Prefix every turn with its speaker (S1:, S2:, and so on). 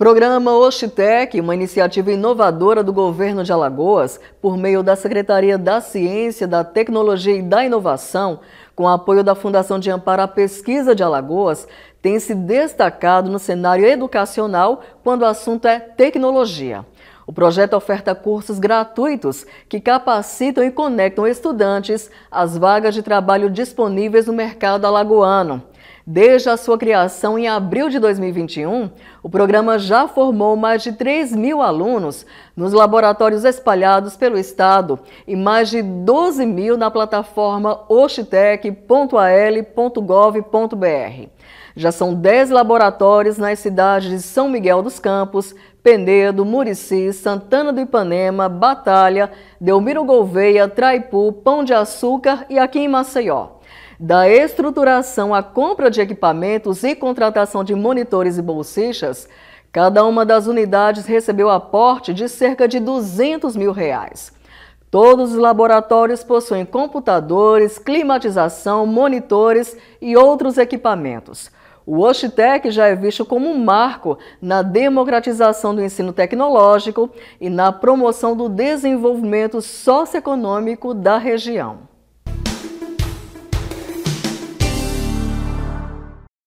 S1: programa Oxitec, uma iniciativa inovadora do governo de Alagoas, por meio da Secretaria da Ciência, da Tecnologia e da Inovação, com apoio da Fundação de Amparo à Pesquisa de Alagoas, tem se destacado no cenário educacional quando o assunto é tecnologia. O projeto oferta cursos gratuitos que capacitam e conectam estudantes às vagas de trabalho disponíveis no mercado alagoano. Desde a sua criação em abril de 2021, o programa já formou mais de 3 mil alunos nos laboratórios espalhados pelo estado e mais de 12 mil na plataforma ochitec.al.gov.br. Já são 10 laboratórios nas cidades de São Miguel dos Campos, Penedo, Murici, Santana do Ipanema, Batalha, Delmiro Gouveia, Traipu, Pão de Açúcar e aqui em Maceió da estruturação à compra de equipamentos e contratação de monitores e bolsichas, cada uma das unidades recebeu aporte de cerca de 200 mil reais. Todos os laboratórios possuem computadores, climatização, monitores e outros equipamentos. O Oshitec já é visto como um marco na democratização do ensino tecnológico e na promoção do desenvolvimento socioeconômico da região.